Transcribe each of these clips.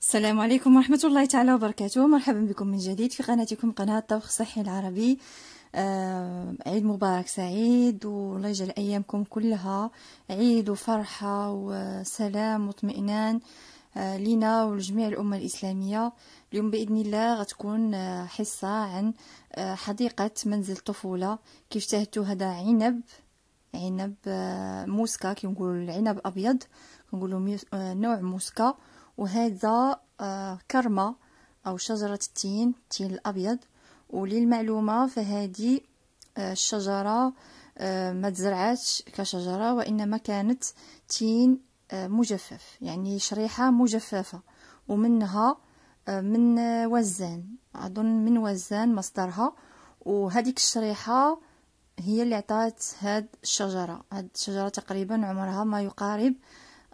السلام عليكم ورحمة الله تعالى وبركاته مرحبا بكم من جديد في قناتكم قناة طبخ صحي العربي آه عيد مبارك سعيد والله يجعل أيامكم كلها عيد وفرحة وسلام واطمئنان آه لنا ولجميع الأمة الإسلامية اليوم بإذن الله غتكون آه حصة عن آه حديقة منزل طفولة كيف تهتو هذا عنب عنب آه موسكا كنقولوا العنب أبيض كنقولو آه، نوع موسكا وهذا آه، كرمة أو شجرة التين التين الأبيض وللمعلومة فهذه آه، الشجرة آه، ما تزرعتش كشجرة وإنما كانت تين مجفف يعني شريحة مجففة ومنها من وزان أظن من وزان مصدرها وهذه الشريحة هي اللي عطات هاد الشجرة هاد الشجرة تقريبا عمرها ما يقارب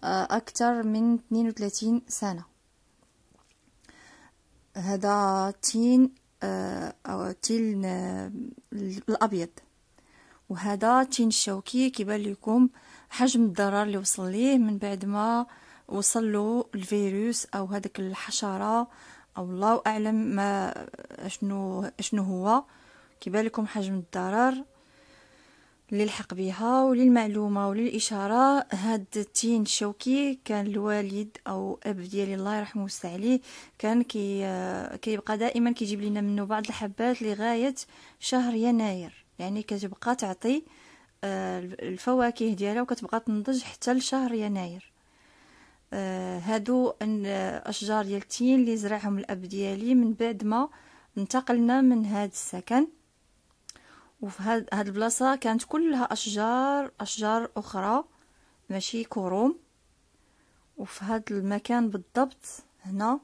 آه، أكثر من 32 سنة هذا تين آه، أو تين آه، الأبيض وهذا تين الشوكي كيبان لكم حجم الضرر اللي وصل ليه من بعد ما وصل له الفيروس أو هذاك الحشرة أو الله أعلم ما شنو شنو هو كيبان لكم حجم الضرر للحق لحق بها وللمعلومه وللاشاره هاد التين الشوكي كان الوالد او اب ديالي الله يرحمه ويوسع عليه كان كي كيبقى دائما كيجيب لنا منه بعض الحبات لغايه شهر يناير يعني كتبقى تعطي آه، الفواكه ديالها وكتبقى تنضج حتى لشهر يناير آه، هادو اشجار ديال التين اللي زرعهم الاب ديالي من بعد ما انتقلنا من هاد السكن وفي هاد, هاد البلاصه كانت كلها اشجار اشجار اخرى ماشي كروم وفي هاد المكان بالضبط هنا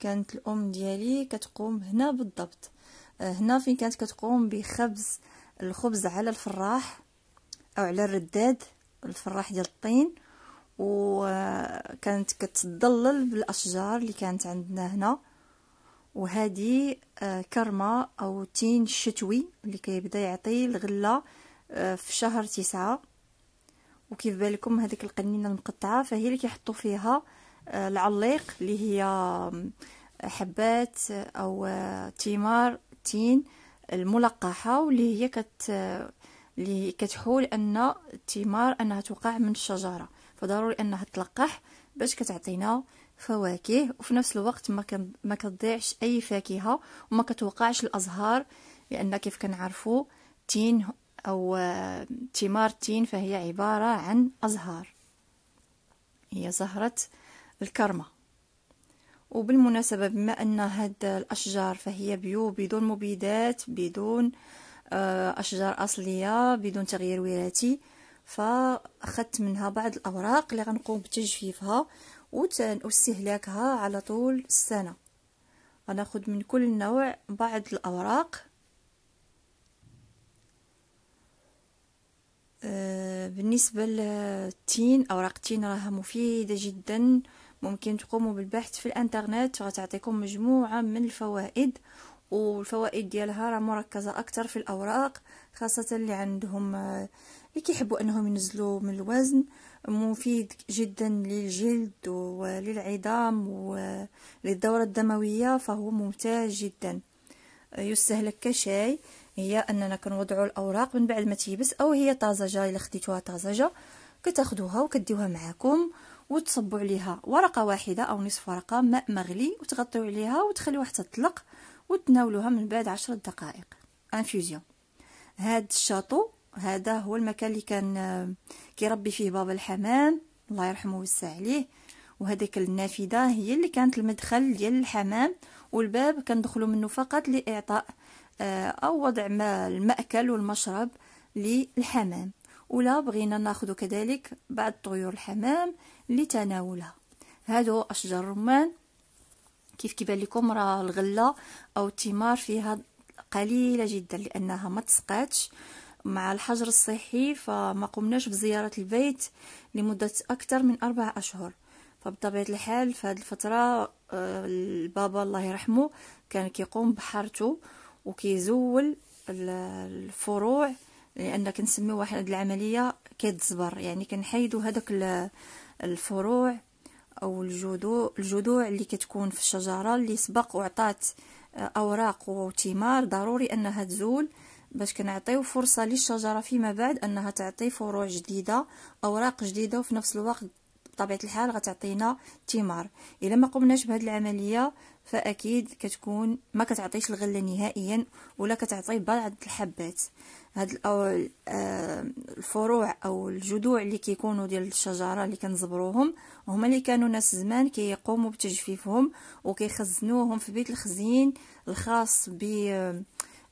كانت الام ديالي كتقوم هنا بالضبط آه، هنا فين كانت كتقوم بخبز الخبز على الفراح او على الرداد الفراح ديال الطين وكانت آه، كتضلل بالاشجار اللي كانت عندنا هنا وهذه آه، كرمة أو التين الشتوي اللي كيبدا يعطي الغلة آه، في شهر تسعة وكيف بالكم هذيك القنينة المقطعة فهي اللي كيحطوا فيها آه، العليق اللي هي حبات أو تمار تين الملقحة واللي هي كت اللي كتحول أن التمار أنها توقع من الشجرة فضروري أنها تلقح باش كتعطينا فواكه وفي نفس الوقت ما ما كتضيعش اي فاكهه وما كتوقعش الازهار لان كيف كنعرفوا تين او ثمار التين فهي عباره عن ازهار هي زهره الكرمه وبالمناسبه بما ان هاد الاشجار فهي بيو بدون مبيدات بدون آه، اشجار اصليه بدون تغيير وراثي فاخذت منها بعض الاوراق اللي غنقوم بتجفيفها واستهلاكها على طول السنة غناخد من كل نوع بعض الأوراق آه، بالنسبة للتين أوراق التين راها مفيدة جدا ممكن تقوموا بالبحث في الانترنت غتعطيكم مجموعة من الفوائد والفوائد ديالها راه مركزة أكتر في الأوراق خاصة اللي عندهم آه، اللي كيحبوا أنهم ينزلوا من الوزن مفيد جدا للجلد وللعظام وللدورة الدموية فهو ممتاز جدا يستهلك كشاي هي اننا كنوضعوا الاوراق من بعد ما تيبس او هي طازجه الا خديتوها طازجه كتاخدوها وكديوها معاكم وتصبوا عليها ورقه واحده او نصف ورقه ماء مغلي وتغطيو عليها وتخليوها حتى تطلق وتناولوها من بعد عشرة دقائق انفيوزيون هاد الشاطو هذا هو المكان اللي كان آه، كيربي فيه بابا الحمام الله يرحمه ويسع عليه وهذيك النافذه هي اللي كانت المدخل ديال الحمام والباب كندخلوا منه فقط لاعطاء آه، او وضع ما الماكل والمشرب للحمام ولا بغينا ناخذ كذلك بعض طيور الحمام لتناولها هادو اشجار الرمان كيف كيبان لكم راه الغله او التمار فيها قليله جدا لانها ما تسقاتش آه مع الحجر الصحي فما قمناش بزيارة البيت لمدة أكثر من أربع أشهر فبطبيعة الحال في هذه الفترة آه، البابا الله يرحمه كان كيقوم بحارته وكيزول الفروع لان كنسميو واحد العمليه كيتزبر يعني كنحيدو هذاك الفروع او الجذوع الجذوع اللي كتكون في الشجره اللي سبق وعطات آه، اوراق وثمار ضروري انها تزول باش كنعطيو فرصه للشجره فيما بعد انها تعطي فروع جديده اوراق جديده وفي نفس الوقت بطبيعه الحال غتعطينا ثمار الا ما قمناش بهذه العمليه فاكيد كتكون ما كتعطيش الغله نهائيا ولا كتعطي بعض الحبات هاد آه، الفروع او الجذوع اللي كيكونوا ديال الشجره اللي كنزبروهم هما اللي كانوا ناس زمان كيقوموا كي بتجفيفهم وكيخزنوهم في بيت الخزين الخاص ب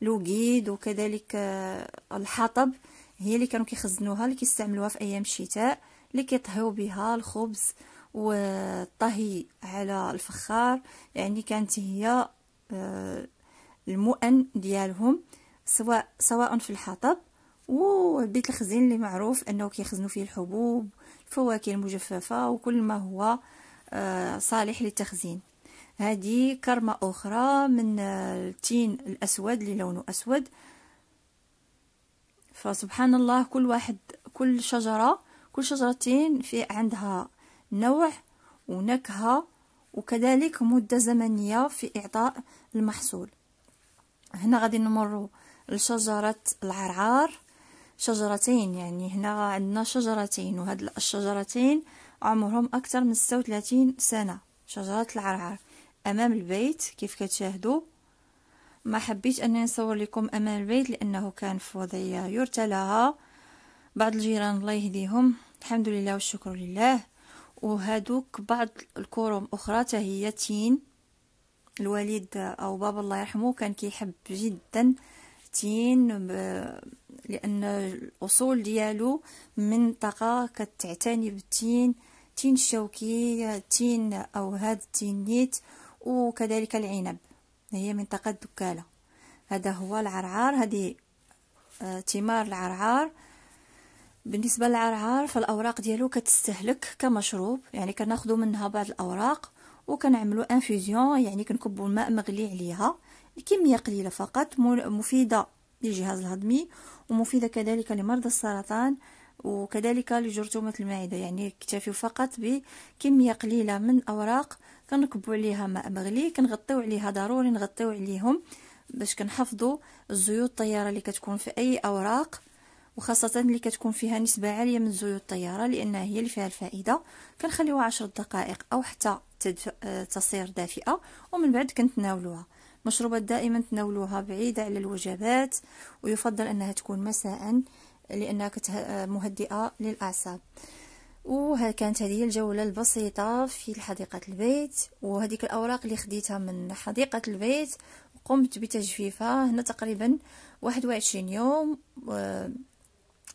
لوكيد وكذلك آه، الحطب هي اللي كانوا كيخزنوها اللي كيستعملوها في ايام الشتاء اللي كيطهيو بها الخبز والطهي على الفخار يعني كانت هي آه، المؤن ديالهم سواء سواء في الحطب وبيت الخزين اللي معروف انه كيخزنوا فيه الحبوب الفواكه المجففه وكل ما هو آه، صالح للتخزين هذه كرمة أخرى من التين الأسود اللي لونه أسود فسبحان الله كل واحد كل شجرة كل شجرتين في عندها نوع ونكهة وكذلك مدة زمنية في إعطاء المحصول هنا غادي نمر لشجرة العرعار شجرتين يعني هنا عندنا شجرتين وهاد الشجرتين عمرهم أكثر من 36 سنة شجرة العرعار امام البيت كيف كتشاهدوا ما حبيت انني نصور لكم امام البيت لانه كان في وضعيه يرثى لها بعض الجيران الله يهديهم الحمد لله والشكر لله وهادوك بعض الكروم اخرى هي تين الوالد او بابا الله يرحمه كان كيحب جدا تين لان الاصول ديالو منطقه كتعتني بالتين تين الشوكي تين او هاد التينيت وكذلك العنب هي منطقة دكالة هذا هو العرعار هذه ثمار آه، العرعار بالنسبة للعرعار فالأوراق ديالو كتستهلك كمشروب يعني كناخدو منها بعض الأوراق وكنعملو انفيزيون يعني كنكبو الماء مغلي عليها كمية قليلة فقط مفيدة للجهاز الهضمي ومفيدة كذلك لمرضى السرطان وكذلك لجرثومة المعدة يعني اكتفيو فقط بكمية قليلة من أوراق كنركبوا عليها ماء مغلي كنغطيو عليها ضروري نغطيو عليهم باش كنحفظوا الزيوت الطياره اللي كتكون في اي اوراق وخاصه اللي كتكون فيها نسبه عاليه من زيوت الطياره لانها هي اللي فيها الفائده كنخليوها عشر دقائق او حتى تدف... آه، تصير دافئه ومن بعد كنتناولوها مشروبات دائما تناولوها بعيده على الوجبات ويفضل انها تكون مساء لانها آه، مهدئه للاعصاب وها كانت هذه هي الجولة البسيطة في حديقة البيت وهذه الأوراق اللي خديتها من حديقة البيت قمت بتجفيفها هنا تقريبا واحد وعشرين يوم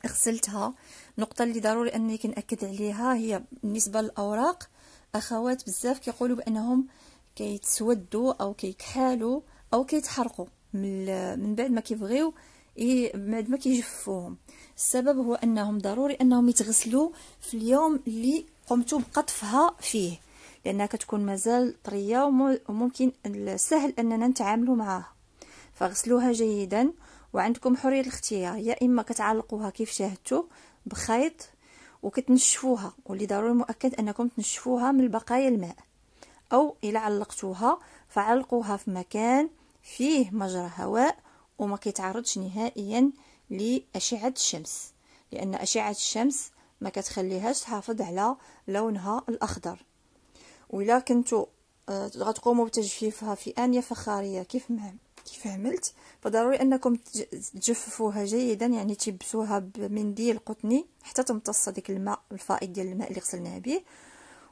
غسلتها النقطة اللي ضروري أني كنأكد عليها هي بالنسبة للأوراق أخوات بزاف كيقولوا بأنهم كيتسودوا أو كيكحالوا أو كيتحرقوا من بعد ما كيبغيو بعد إيه، ما كيجفوهم السبب هو انهم ضروري انهم يتغسلوا في اليوم اللي قمتوا بقطفها فيه لانها كتكون مازال طريه وممكن سهل اننا نتعاملوا معها فغسلوها جيدا وعندكم حريه الاختيار يا اما كتعلقوها كيف شاهدتوا بخيط وكتنشفوها واللي ضروري مؤكد انكم تنشفوها من بقايا الماء او الا علقتوها فعلقوها في مكان فيه مجرى هواء وما كيتعرضش نهائيا لأشعة الشمس لأن أشعة الشمس ما كتخليهاش تحافظ على لونها الأخضر وإلا كنتو آه، غتقوموا بتجفيفها في آنية فخارية كيف ما كيف عملت فضروري انكم تجففوها جيدا يعني تيبسوها بمنديل قطني حتى تمتص ديك الماء الفائض ديال الماء اللي غسلناها به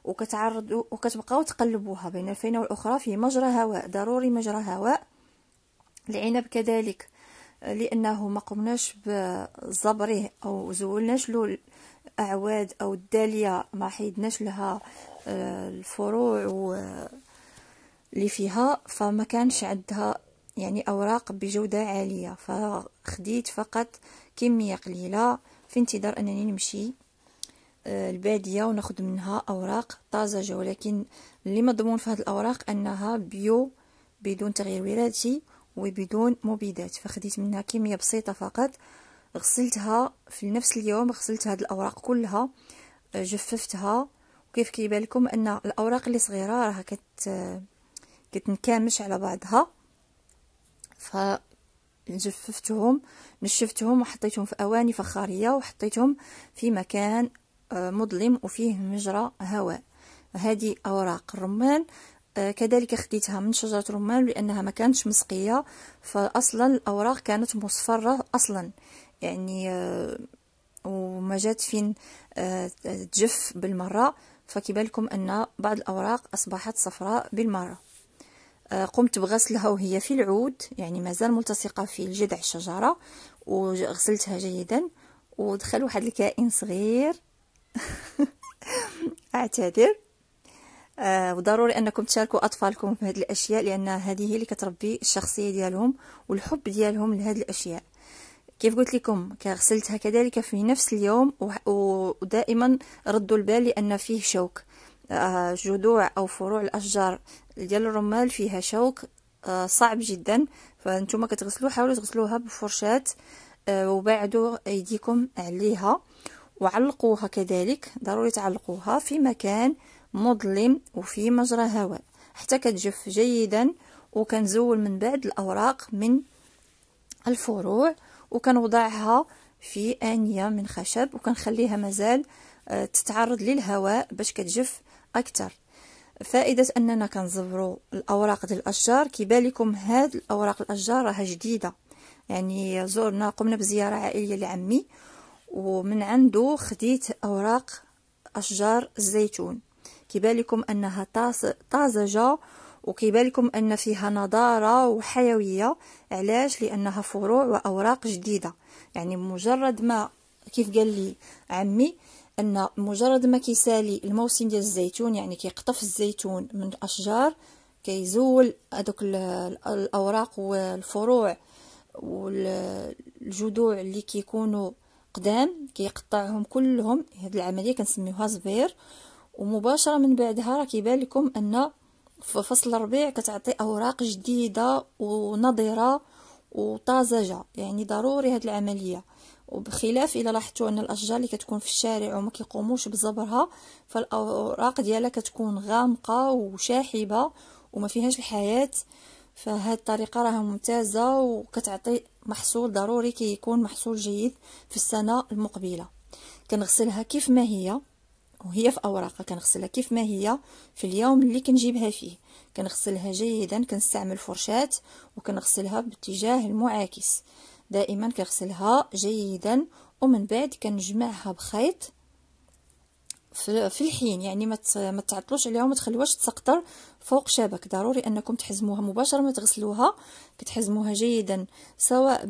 وكتعرضوا وكتبقاو تقلبوها بين الفينه والاخرى في مجرى هواء ضروري مجرى هواء العنب كذلك لانه ما قمناش بزبره او زولناش له الاعواد او الداليه ما حيدناش لها آه، الفروع اللي فيها فما كانش عندها يعني اوراق بجوده عاليه فخديت فقط كميه قليله في انتظار انني نمشي آه، الباديه وناخذ منها اوراق طازجه ولكن اللي مضمون في هذه الاوراق انها بيو بدون تغيير وراثي وبدون مبيدات فخديت منها كمية بسيطة فقط غسلتها في نفس اليوم غسلت هاد الأوراق كلها آه، جففتها وكيف كيبان لكم أن الأوراق اللي صغيرة راها كت آه، كتنكمش على بعضها فجففتهم نشفتهم وحطيتهم في أواني فخارية وحطيتهم في مكان آه، مظلم وفيه مجرى هواء هذه أوراق الرمان آه، كذلك خديتها من شجرة الرمان لأنها ما كانتش مسقية فأصلا الأوراق كانت مصفرة أصلا يعني آه، وما جات فين آه، تجف بالمرة فكيبالكم أن بعض الأوراق أصبحت صفراء بالمرة قمت بغسلها وهي في العود يعني مازال ملتصقة في الجذع الشجرة وغسلتها جيدا ودخل واحد الكائن صغير اعتذر آه، وضروري انكم تشاركوا اطفالكم في هذه الاشياء لان هذه هي اللي كتربي الشخصيه ديالهم والحب ديالهم لهذه الاشياء كيف قلت لكم كغسلتها كذلك في نفس اليوم ودائما ردوا البال لان فيه شوك آه، جذوع او فروع الاشجار ديال الرمال فيها شوك آه، صعب جدا فانتم كتغسلوا حاولوا تغسلوها بفرشاه وبعدوا ايديكم عليها وعلقوها كذلك ضروري تعلقوها في مكان مظلم وفي مجرى هواء حتى كتجف جيدا وكنزول من بعد الأوراق من الفروع وكنوضعها في آنية من خشب وكنخليها مازال آه، تتعرض للهواء باش كتجف أكثر فائدة أننا كنزبروا الأوراق ديال الأشجار لكم هاد الأوراق الأشجار راها جديدة يعني زورنا قمنا بزيارة عائلية لعمي ومن عنده خديت أوراق أشجار الزيتون كيبالكم أنها طازجة وكيبالكم أن فيها نضارة وحيوية علاش لأنها فروع وأوراق جديدة يعني مجرد ما كيف قال لي عمي أن مجرد ما كيسالي الموسم ديال الزيتون يعني كيقطف الزيتون من الأشجار كيزول هذوك الأوراق والفروع والجذوع اللي كيكونوا قدام كيقطعهم كلهم هذه العمليه كنسميوها زبير ومباشره من بعدها راه كيبان لكم ان في فصل الربيع كتعطي اوراق جديده ونضره وطازجه يعني ضروري هذه العمليه وبخلاف الا لاحظتوا ان الاشجار اللي كتكون في الشارع وما كيقوموش بزبرها فالاوراق ديالها كتكون غامقه وشاحبه وما فيهاش الحياه فهاد الطريقه راها ممتازه وكتعطي محصول ضروري كيكون كي محصول جيد في السنه المقبله كنغسلها كيف ما هي وهي في اوراقها كنغسلها كيف ما هي في اليوم اللي كنجيبها فيه كنغسلها جيدا كنستعمل فرشاة وكنغسلها باتجاه المعاكس دائما كنغسلها جيدا ومن بعد كنجمعها بخيط في الحين يعني ما تعطلوش عليها وما تخلوهاش تسقطر فوق شبك ضروري انكم تحزموها مباشره ما تغسلوها كتحزموها جيدا سواء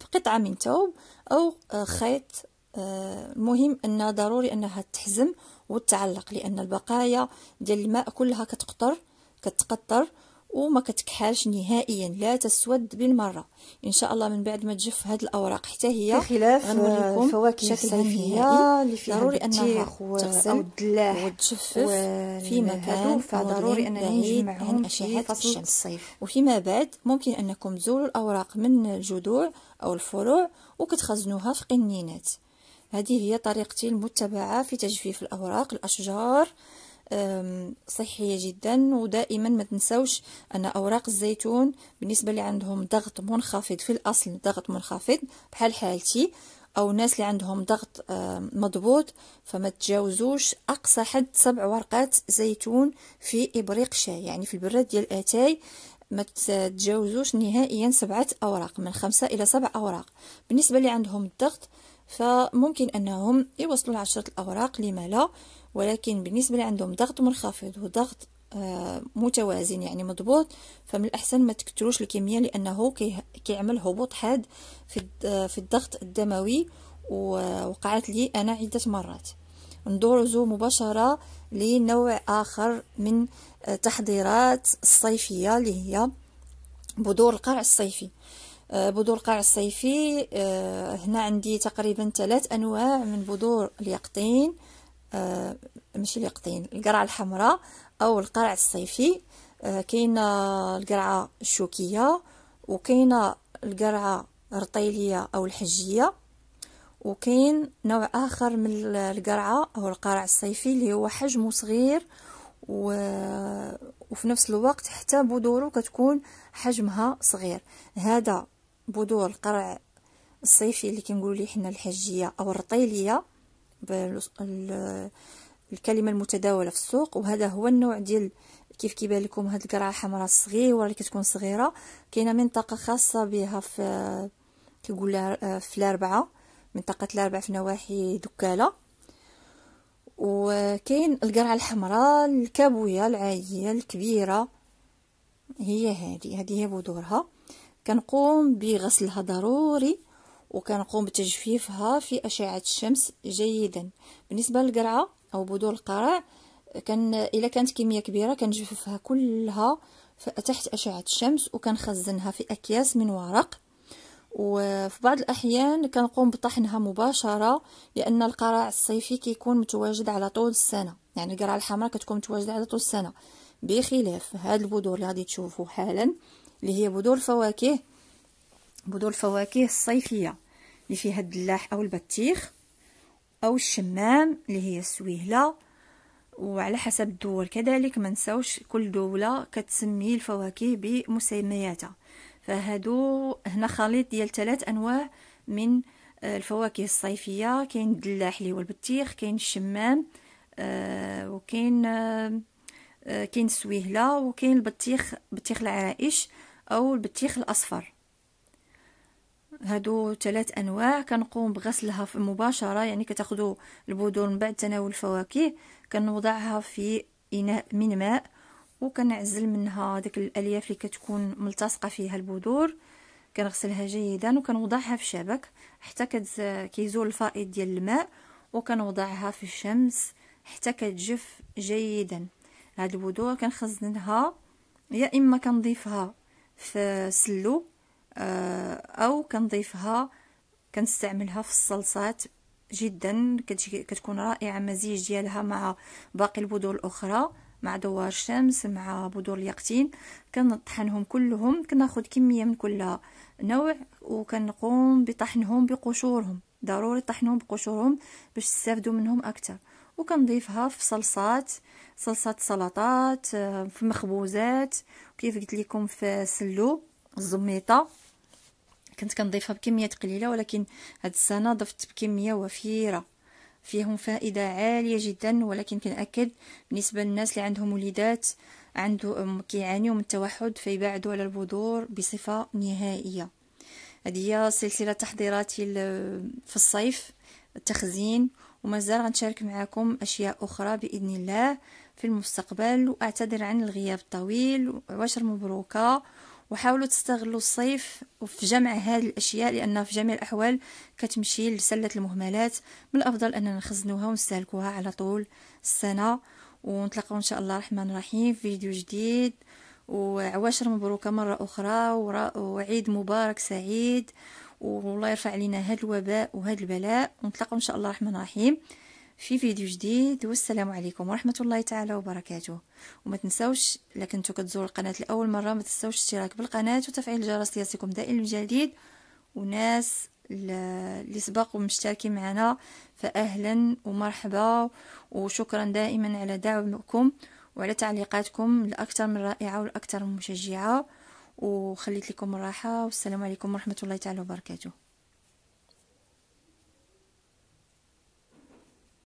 بقطعه من ثوب او خيط المهم آه، ان ضروري انها تحزم وتعلق لان البقايا ديال الماء كلها كتقطر كتقطر وما كتكحلش نهائيا لا تسود بالمره ان شاء الله من بعد ما تجف هاد الاوراق حتى هي آه، غنوريكم الفواكه الصيفيه اللي فيها ضروري انها تغسل وتجفف في مكان فضروري ان نجمعهم عن اشعه الصيف وفيما بعد ممكن انكم تزولوا الاوراق من الجذوع او الفروع وكتخزنوها في قنينات هذه هي طريقتي المتبعة في تجفيف الأوراق الأشجار صحية جدا ودائما ما تنسوش أن أوراق الزيتون بالنسبة اللي عندهم ضغط منخفض في الأصل ضغط منخفض بحال حالتي أو الناس اللي عندهم ضغط مضبوط فما تجاوزوش أقصى حد سبع ورقات زيتون في إبريق شاي يعني في البراد ديال الأتاي ما تتجاوزوش نهائيا سبعة أوراق من خمسة إلى سبع أوراق بالنسبة اللي عندهم الضغط فممكن أنهم يوصلوا لعشرة الأوراق لما لا ولكن بالنسبة لعندهم ضغط منخفض وضغط آه، متوازن يعني مضبوط فمن الأحسن ما تكتروش الكمية لأنه كيعمل هبوط حاد في الضغط الدموي ووقعت لي أنا عدة مرات ندورزو مباشرة لنوع آخر من آه، تحضيرات الصيفية اللي هي بذور القرع الصيفي آه، بذور قاع الصيفي آه، هنا عندي تقريبا ثلاث انواع من بذور اليقطين آه، ماشي اليقطين القرعه الحمراء او القرع الصيفي كاينه القرعه الشوكيه وكاينه القرعه الرطيليه او الحجيه وكاين نوع اخر من القرعه او القرع الصيفي اللي هو حجمه صغير و... وفي نفس الوقت حتى بذوره كتكون حجمها صغير هذا بدور القرع الصيفي اللي كنقولوا ليه حنا الحجيه او الرطيليه الكلمه المتداوله في السوق وهذا هو النوع ديال كيف كيبان لكم هاد القرعه الحمراء صغيره اللي كتكون صغيره كاينه منطقه خاصه بها في كيقول آه، في الاربعه منطقه الاربعه في نواحي دكاله وكاين القرعه الحمراء الكابويه العاديه الكبيره هي هذه هذه هي بذورها كنقوم بغسلها ضروري وكنقوم بتجفيفها في أشعة الشمس جيدا بالنسبة للقرعة أو بذور القرع كان إلا كانت كمية كبيرة كنجففها كلها تحت أشعة الشمس وكنخزنها في أكياس من ورق وفي بعض الأحيان كنقوم بطحنها مباشرة لأن القرع الصيفي كيكون متواجد على طول السنة يعني القرعة الحمراء كتكون متواجدة على طول السنة بخلاف هاد البذور اللي غادي تشوفو حالا اللي هي بذور الفواكه بذور الفواكه الصيفيه اللي فيها الدلاح او البطيخ او الشمام اللي هي السويهله وعلى حسب الدول كذلك ما نساوش كل دوله كتسمي الفواكه بمسمياتها فهادو هنا خليط ديال ثلاث انواع من آه، الفواكه الصيفيه كاين الدلاح اللي هو البطيخ كاين الشمام آه، وكاين آه، كاين السويهله وكاين البطيخ بطيخ العرائش أو البطيخ الأصفر هادو ثلاث انواع كنقوم بغسلها مباشره يعني كتاخذوا البذور من بعد تناول الفواكه كنوضعها في اناء من ماء وكنعزل منها داك الالياف اللي كتكون ملتصقه فيها البذور كنغسلها جيدا وكنوضعها في شبك حتى كتز... كيزول الفائض ديال الماء وكنوضعها في الشمس حتى كتجف جيدا هاد البذور كنخزنها يا اما كنضيفها في سلو آه، او كنضيفها كنستعملها في الصلصات جدا كتكون رائعه مزيج ديالها مع باقي البذور الاخرى مع دوار الشمس مع بذور اليقطين كنطحنهم كلهم كناخذ كميه من كل نوع وكنقوم بطحنهم بقشورهم ضروري طحنهم بقشورهم باش تستافدوا منهم اكثر وكنضيفها في صلصات صلصات سلطات آه، في مخبوزات وكيف قلت لكم في سلو الزميطه كنت كنضيفها بكميات قليله ولكن هاد السنه ضفت بكميه وفيره فيهم فائده عاليه جدا ولكن كنأكد بالنسبه للناس اللي عندهم وليدات عنده كيعانيو من التوحد فيبعدوا على البذور بصفه نهائيه هذه هي سلسله تحضيراتي في الصيف التخزين ومازال غنشارك معكم اشياء اخرى باذن الله في المستقبل واعتذر عن الغياب الطويل وعواشر مبروكه وحاولوا تستغلوا الصيف وفي جمع هذه الاشياء لان في جميع الاحوال كتمشي لسله المهملات من الافضل اننا نخزنوها ونستهلكوها على طول السنه ونتلاقاو ان شاء الله الرحمن الرحيم في فيديو جديد وعواشر مبروكه مره اخرى وعيد مبارك سعيد والله يرفع علينا هذا الوباء وهذا البلاء ونتلاقاو ان شاء الله الرحمن الرحيم في فيديو جديد والسلام عليكم ورحمه الله تعالى وبركاته وما تنساوش الا كنتو كتزوروا القناه لاول مره ما تنساوش الاشتراك بالقناه وتفعيل الجرس ليصلكم دائما الجديد وناس اللي سبق ومشتركين معنا فاهلا ومرحبا وشكرا دائما على دعمكم وعلى تعليقاتكم الاكثر من رائعه والاكثر من مشجعه وخليت لكم الراحة والسلام عليكم ورحمة الله تعالى وبركاته